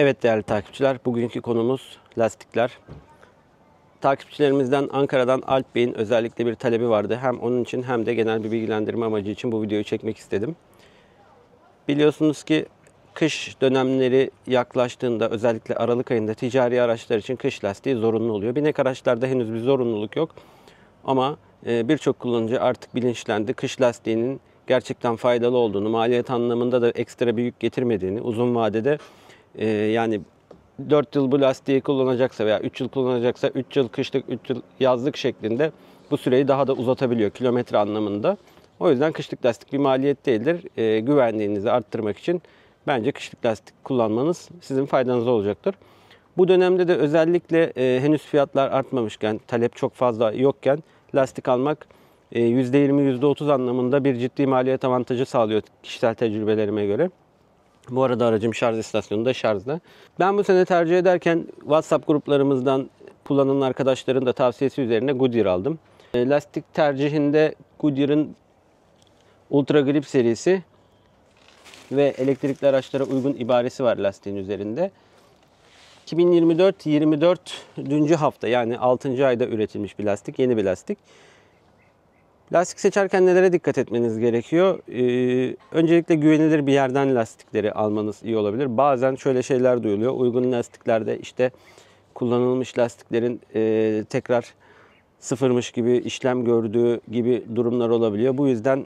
Evet değerli takipçiler, bugünkü konumuz lastikler. Takipçilerimizden Ankara'dan Alp Bey'in özellikle bir talebi vardı. Hem onun için hem de genel bir bilgilendirme amacı için bu videoyu çekmek istedim. Biliyorsunuz ki kış dönemleri yaklaştığında özellikle Aralık ayında ticari araçlar için kış lastiği zorunlu oluyor. Binek araçlarda henüz bir zorunluluk yok ama e, birçok kullanıcı artık bilinçlendi. Kış lastiğinin gerçekten faydalı olduğunu, maliyet anlamında da ekstra bir yük getirmediğini, uzun vadede e, yani 4 yıl bu lastiği kullanacaksa veya 3 yıl kullanacaksa 3 yıl kışlık 3 yıl yazlık şeklinde bu süreyi daha da uzatabiliyor kilometre anlamında. O yüzden kışlık lastik bir maliyet değildir. E, güvenliğinizi arttırmak için bence kışlık lastik kullanmanız sizin faydanıza olacaktır. Bu dönemde de özellikle e, henüz fiyatlar artmamışken, talep çok fazla yokken lastik almak e, %20-%30 anlamında bir ciddi maliyet avantajı sağlıyor kişisel tecrübelerime göre. Bu arada aracım şarj istasyonunda şarjda. Ben bu sene tercih ederken WhatsApp gruplarımızdan kullanan arkadaşların da tavsiyesi üzerine Goodyear aldım. E, lastik tercihinde Goodyear'ın Ultra Grip serisi ve elektrikli araçlara uygun ibaresi var lastiğin üzerinde. 2024-24. Dünce hafta yani 6. ayda üretilmiş bir lastik, yeni bir lastik. Lastik seçerken nelere dikkat etmeniz gerekiyor? Ee, öncelikle güvenilir bir yerden lastikleri almanız iyi olabilir. Bazen şöyle şeyler duyuluyor. Uygun lastiklerde işte kullanılmış lastiklerin e, tekrar sıfırmış gibi işlem gördüğü gibi durumlar olabiliyor. Bu yüzden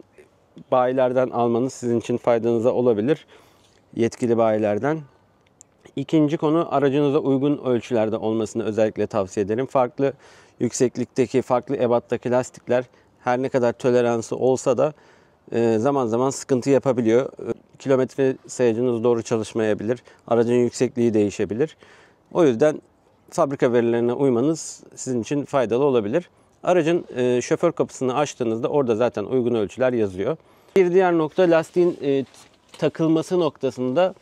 bayilerden almanız sizin için faydanıza olabilir. Yetkili bayilerden. İkinci konu aracınıza uygun ölçülerde olmasını özellikle tavsiye ederim. Farklı yükseklikteki, farklı ebattaki lastikler her ne kadar toleransı olsa da e, zaman zaman sıkıntı yapabiliyor. Kilometre sayacınız doğru çalışmayabilir. Aracın yüksekliği değişebilir. O yüzden fabrika verilerine uymanız sizin için faydalı olabilir. Aracın e, şoför kapısını açtığınızda orada zaten uygun ölçüler yazıyor. Bir diğer nokta lastiğin e, takılması noktasında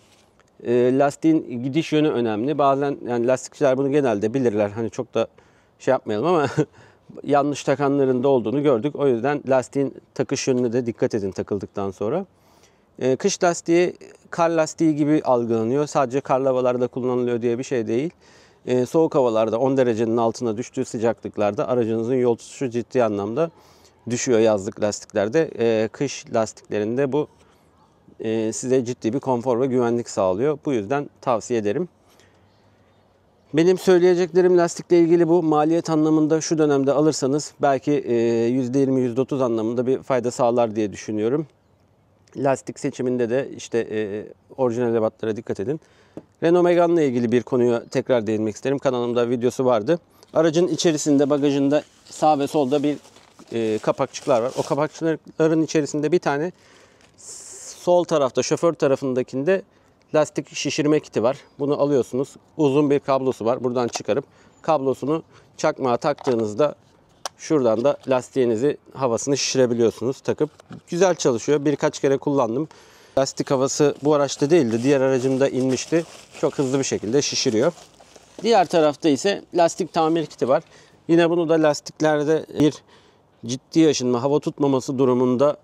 lastiğin gidiş yönü önemli. Bazen yani lastikçiler bunu genelde bilirler. Hani çok da şey yapmayalım ama yanlış takanların da olduğunu gördük. O yüzden lastiğin takış yönüne de dikkat edin takıldıktan sonra. E, kış lastiği kar lastiği gibi algılanıyor. Sadece karlı havalarda kullanılıyor diye bir şey değil. E, soğuk havalarda 10 derecenin altına düştüğü sıcaklıklarda aracınızın yol tutuşu ciddi anlamda düşüyor yazlık lastiklerde. E, kış lastiklerinde bu e, size ciddi bir konfor ve güvenlik sağlıyor. Bu yüzden tavsiye ederim. Benim söyleyeceklerim lastikle ilgili bu. Maliyet anlamında şu dönemde alırsanız belki %20-%30 e, anlamında bir fayda sağlar diye düşünüyorum. Lastik seçiminde de işte e, orijinal ebatlara dikkat edin. Renault Megane'la ilgili bir konuya tekrar değinmek isterim. Kanalımda videosu vardı. Aracın içerisinde bagajında sağ ve solda bir e, kapakçıklar var. O kapakçıkların içerisinde bir tane sol tarafta şoför tarafındakinde lastik şişirme kiti var. Bunu alıyorsunuz. Uzun bir kablosu var. Buradan çıkarıp kablosunu çakmağa taktığınızda şuradan da lastiğinizi havasını şişirebiliyorsunuz takıp. Güzel çalışıyor. Birkaç kere kullandım. Lastik havası bu araçta değildi. Diğer aracımda inmişti. Çok hızlı bir şekilde şişiriyor. Diğer tarafta ise lastik tamir kiti var. Yine bunu da lastiklerde bir ciddi aşınma, hava tutmaması durumunda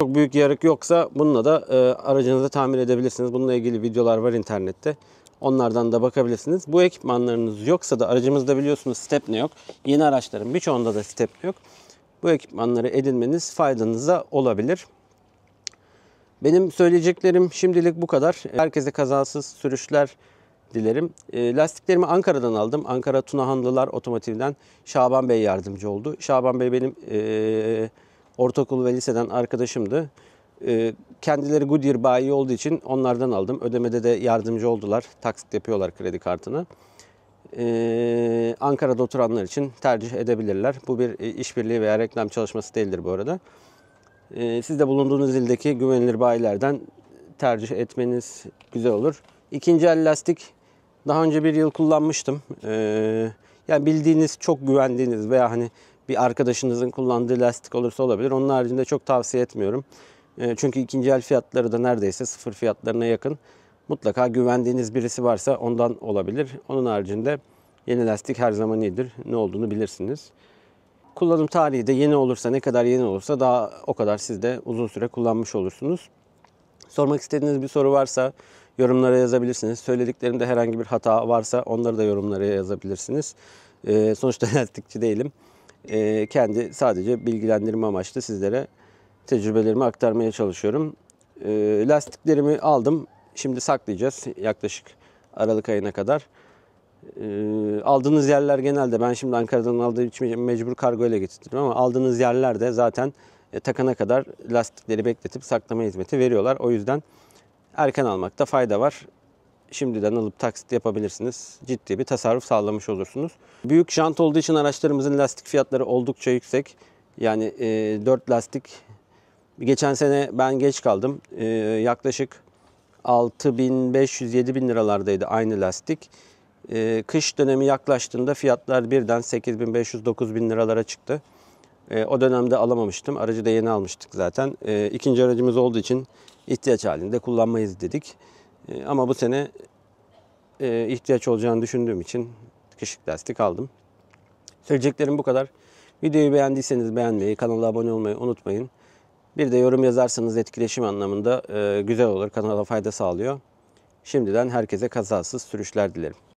çok büyük yarık yoksa bununla da e, aracınızı tamir edebilirsiniz. Bununla ilgili videolar var internette. Onlardan da bakabilirsiniz. Bu ekipmanlarınız yoksa da aracımızda biliyorsunuz stepne yok. Yeni araçların birçoğunda da stepne yok. Bu ekipmanları edinmeniz faydanıza olabilir. Benim söyleyeceklerim şimdilik bu kadar. Herkese kazasız sürüşler dilerim. E, lastiklerimi Ankara'dan aldım. Ankara Tunahanlılar Otomotiv'den Şaban Bey yardımcı oldu. Şaban Bey benim e, ortaokul ve liseden arkadaşımdı. Ee, kendileri Goodyear bayi olduğu için onlardan aldım. Ödemede de yardımcı oldular. Taksit yapıyorlar kredi kartını. Ee, Ankara'da oturanlar için tercih edebilirler. Bu bir e, işbirliği veya reklam çalışması değildir bu arada. Ee, siz de bulunduğunuz ildeki güvenilir bayilerden tercih etmeniz güzel olur. İkinci el lastik daha önce bir yıl kullanmıştım. Ee, yani bildiğiniz, çok güvendiğiniz veya hani bir arkadaşınızın kullandığı lastik olursa olabilir. Onun haricinde çok tavsiye etmiyorum. E, çünkü ikinci el fiyatları da neredeyse sıfır fiyatlarına yakın. Mutlaka güvendiğiniz birisi varsa ondan olabilir. Onun haricinde yeni lastik her zaman iyidir. Ne olduğunu bilirsiniz. Kullanım tarihi de yeni olursa ne kadar yeni olursa daha o kadar siz de uzun süre kullanmış olursunuz. Sormak istediğiniz bir soru varsa yorumlara yazabilirsiniz. Söylediklerimde herhangi bir hata varsa onları da yorumlara yazabilirsiniz. E, sonuçta lastikçi değilim e, kendi sadece bilgilendirme amaçlı sizlere tecrübelerimi aktarmaya çalışıyorum. E, lastiklerimi aldım. Şimdi saklayacağız yaklaşık Aralık ayına kadar. Ee, aldığınız yerler genelde ben şimdi Ankara'dan aldığım için mecbur kargo ile getirdim ama aldığınız yerlerde zaten e, takana kadar lastikleri bekletip saklama hizmeti veriyorlar. O yüzden erken almakta fayda var şimdiden alıp taksit yapabilirsiniz. Ciddi bir tasarruf sağlamış olursunuz. Büyük jant olduğu için araçlarımızın lastik fiyatları oldukça yüksek. Yani e, 4 lastik geçen sene ben geç kaldım. E, yaklaşık 6500-7000 liralardaydı aynı lastik. E, kış dönemi yaklaştığında fiyatlar birden 8500-9000 liralara çıktı. E, o dönemde alamamıştım. Aracı da yeni almıştık zaten. E, ikinci aracımız olduğu için ihtiyaç halinde kullanmayız dedik. E, ama bu sene e, ihtiyaç olacağını düşündüğüm için kışlık lastik aldım. Söyleyeceklerim bu kadar. Videoyu beğendiyseniz beğenmeyi, kanala abone olmayı unutmayın. Bir de yorum yazarsanız etkileşim anlamında e, güzel olur, kanala fayda sağlıyor. Şimdiden herkese kazasız sürüşler dilerim.